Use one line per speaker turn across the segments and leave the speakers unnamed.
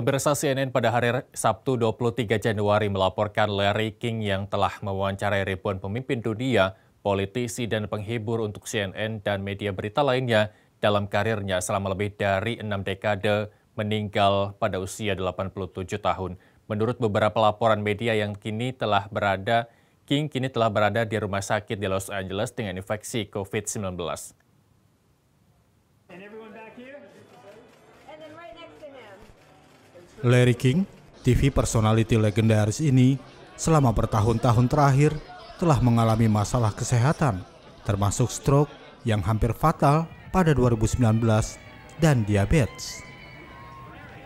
Pemirsa CNN pada hari Sabtu 23 Januari melaporkan Larry King yang telah mewawancarai ribuan pemimpin dunia, politisi dan penghibur untuk CNN dan media berita lainnya dalam karirnya selama lebih dari enam dekade meninggal pada usia 87 tahun. Menurut beberapa laporan media yang kini telah berada, King kini telah berada di rumah sakit di Los Angeles dengan infeksi COVID-19. Larry King, TV personality legendaris ini, selama bertahun-tahun terakhir telah mengalami masalah kesehatan, termasuk stroke yang hampir fatal pada 2019 dan diabetes.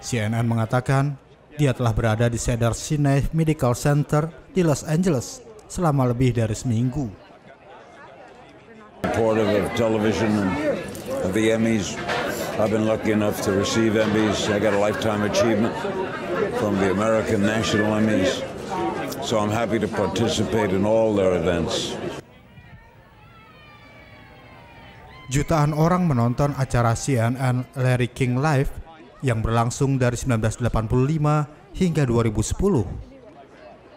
CNN mengatakan dia telah berada di Cedar Sinai Medical Center di Los Angeles selama lebih dari seminggu.
Of television of the Emmys I've been lucky enough to receive Emmys. I got a lifetime achievement from the American National Emmys. So I'm happy to participate in all their events.
Jutaan orang menonton acara CNN Larry King Live yang berlangsung dari 1985 hingga 2010.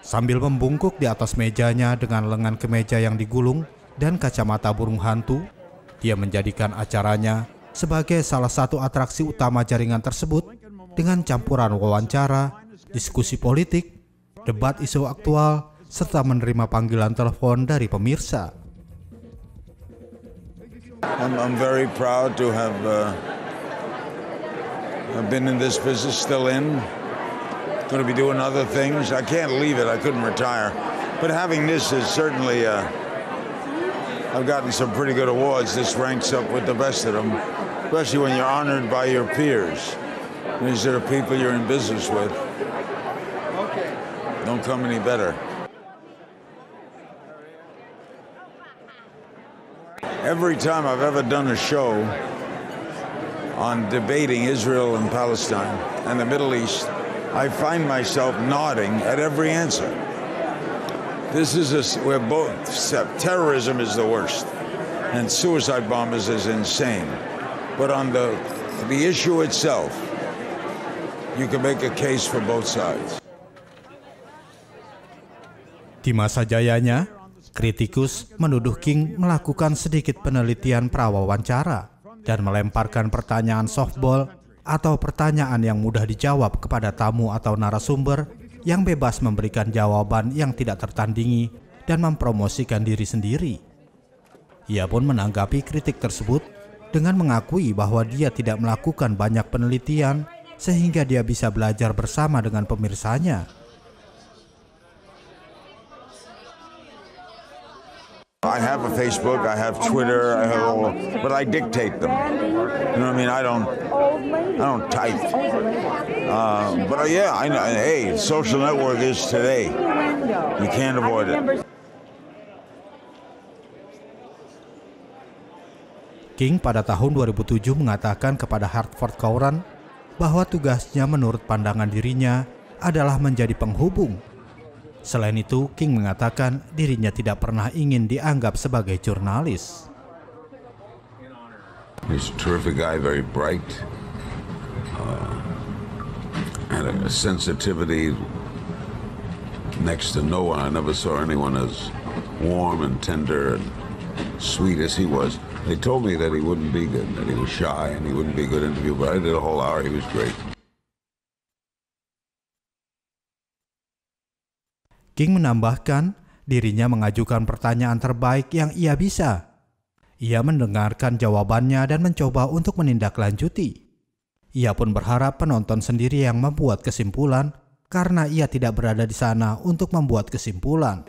Sambil membungkuk di atas mejanya dengan lengan kemeja yang digulung dan kacamata burung hantu, dia menjadikan acaranya sebagai salah satu atraksi utama jaringan tersebut dengan campuran wawancara, diskusi politik, debat isu aktual, serta menerima panggilan telepon dari pemirsa.
I'm, I'm very proud to have uh, I've been in this business, still in. Going to be doing other things. I can't leave it. I couldn't retire. But having this is certainly, uh, I've gotten some pretty good awards. This ranks up with the best of them. especially when you're honored by your peers. These are the people you're in business with. Don't come any better. Every time I've ever done a show on debating Israel and Palestine and the Middle East, I find myself nodding at every answer. This is a, we're both, terrorism is the worst, and suicide bombers is insane. But on the, the issue itself, you can make a case for both sides.
Di masa jayanya, kritikus menuduh King melakukan sedikit penelitian prawawancara dan melemparkan pertanyaan softball atau pertanyaan yang mudah dijawab kepada tamu atau narasumber yang bebas memberikan jawaban yang tidak tertandingi dan mempromosikan diri sendiri. Ia pun menanggapi kritik tersebut dengan mengakui bahwa dia tidak melakukan banyak penelitian sehingga dia bisa belajar bersama dengan pemirsanya.
I have a Facebook, I have Twitter, I have all, but I dictate them. You know what I mean? I don't, I don't type. Uh, but uh, yeah, I know. Hey, social network is today. You can't avoid it.
King pada tahun 2007 mengatakan kepada Hartford Courant bahwa tugasnya menurut pandangan dirinya adalah menjadi penghubung. Selain itu, King mengatakan dirinya tidak pernah ingin dianggap sebagai jurnalis.
He's a terrific guy, very bright, uh, a sensitivity next to no one. I never saw anyone as warm and tender and sweet as he was. They told me that he wouldn't be good, that he was shy and he wouldn't be a good interview, but I did a whole hour. He was great.
King menambahkan, dirinya mengajukan pertanyaan terbaik yang ia bisa. Ia mendengarkan jawabannya dan mencoba untuk menindaklanjuti. Ia pun berharap penonton sendiri yang membuat kesimpulan karena ia tidak berada di sana untuk membuat kesimpulan.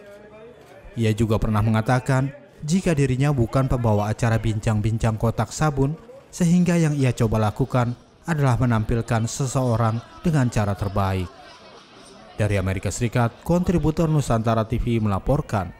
Ia juga pernah mengatakan jika dirinya bukan pembawa acara bincang-bincang kotak sabun, sehingga yang ia coba lakukan adalah menampilkan seseorang dengan cara terbaik. Dari Amerika Serikat, kontributor Nusantara TV melaporkan,